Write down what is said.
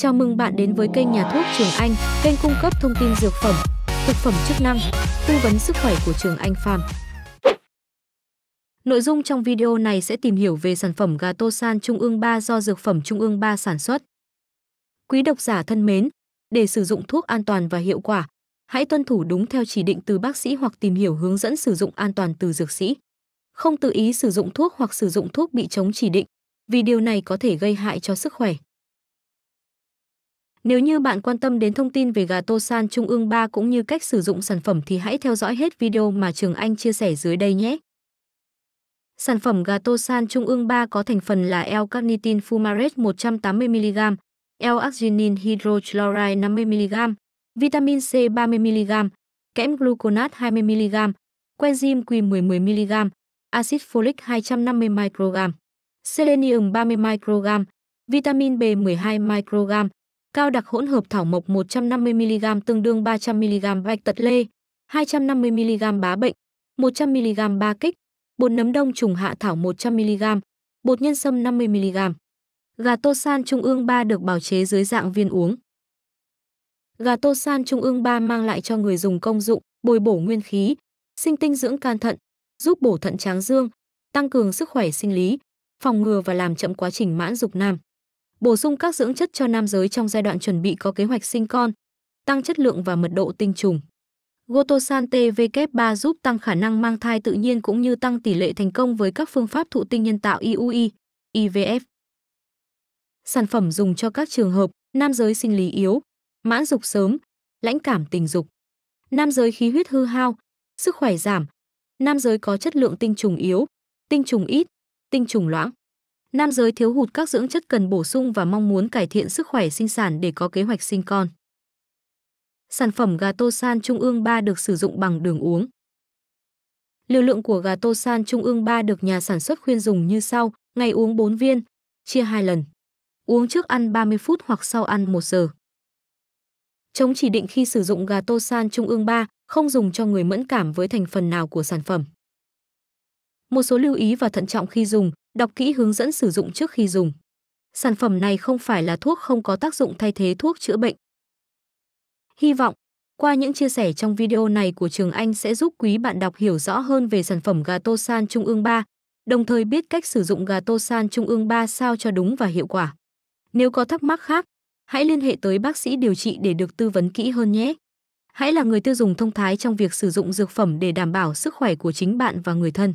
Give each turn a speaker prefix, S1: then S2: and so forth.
S1: Chào mừng bạn đến với kênh Nhà thuốc Trường Anh, kênh cung cấp thông tin dược phẩm, thực phẩm chức năng, tư vấn sức khỏe của Trường Anh Farm. Nội dung trong video này sẽ tìm hiểu về sản phẩm gà Tô San Trung ương 3 do Dược phẩm Trung ương 3 sản xuất. Quý độc giả thân mến, để sử dụng thuốc an toàn và hiệu quả, hãy tuân thủ đúng theo chỉ định từ bác sĩ hoặc tìm hiểu hướng dẫn sử dụng an toàn từ dược sĩ. Không tự ý sử dụng thuốc hoặc sử dụng thuốc bị chống chỉ định, vì điều này có thể gây hại cho sức khỏe. Nếu như bạn quan tâm đến thông tin về gà tô san Trung ương 3 cũng như cách sử dụng sản phẩm thì hãy theo dõi hết video mà Trường Anh chia sẻ dưới đây nhé. Sản phẩm gà tô san Trung ương 3 có thành phần là L-carnitin fumarate 180mg, L-arginin hydrochloride 50mg, vitamin C 30mg, kẽm gluconat 20mg, coenzyme Q 10mg, axit folic 250 microgram, selenium 30 microgram, vitamin B12 microgram, cao đặc hỗn hợp thảo mộc 150mg tương đương 300mg bạch tật lê, 250mg bá bệnh, 100mg ba kích, bột nấm đông trùng hạ thảo 100mg, bột nhân sâm 50mg. Gà tô san trung ương 3 được bào chế dưới dạng viên uống. Gà tô san trung ương 3 mang lại cho người dùng công dụng bồi bổ nguyên khí, sinh tinh dưỡng can thận, giúp bổ thận tráng dương, tăng cường sức khỏe sinh lý, phòng ngừa và làm chậm quá trình mãn dục nam bổ sung các dưỡng chất cho nam giới trong giai đoạn chuẩn bị có kế hoạch sinh con, tăng chất lượng và mật độ tinh trùng. Gotosan TW3 giúp tăng khả năng mang thai tự nhiên cũng như tăng tỷ lệ thành công với các phương pháp thụ tinh nhân tạo IUI, e IVF. E Sản phẩm dùng cho các trường hợp nam giới sinh lý yếu, mãn dục sớm, lãnh cảm tình dục, nam giới khí huyết hư hao, sức khỏe giảm, nam giới có chất lượng tinh trùng yếu, tinh trùng ít, tinh trùng loãng. Nam giới thiếu hụt các dưỡng chất cần bổ sung và mong muốn cải thiện sức khỏe sinh sản để có kế hoạch sinh con. Sản phẩm gà tô san trung ương 3 được sử dụng bằng đường uống. Liều lượng của gà tô san trung ương 3 được nhà sản xuất khuyên dùng như sau, ngày uống 4 viên, chia 2 lần. Uống trước ăn 30 phút hoặc sau ăn 1 giờ. Chống chỉ định khi sử dụng gà tô san trung ương 3, không dùng cho người mẫn cảm với thành phần nào của sản phẩm. Một số lưu ý và thận trọng khi dùng, Đọc kỹ hướng dẫn sử dụng trước khi dùng. Sản phẩm này không phải là thuốc không có tác dụng thay thế thuốc chữa bệnh. Hy vọng, qua những chia sẻ trong video này của Trường Anh sẽ giúp quý bạn đọc hiểu rõ hơn về sản phẩm gà tô san Trung ương 3, đồng thời biết cách sử dụng gà tô san Trung ương 3 sao cho đúng và hiệu quả. Nếu có thắc mắc khác, hãy liên hệ tới bác sĩ điều trị để được tư vấn kỹ hơn nhé. Hãy là người tiêu dùng thông thái trong việc sử dụng dược phẩm để đảm bảo sức khỏe của chính bạn và người thân.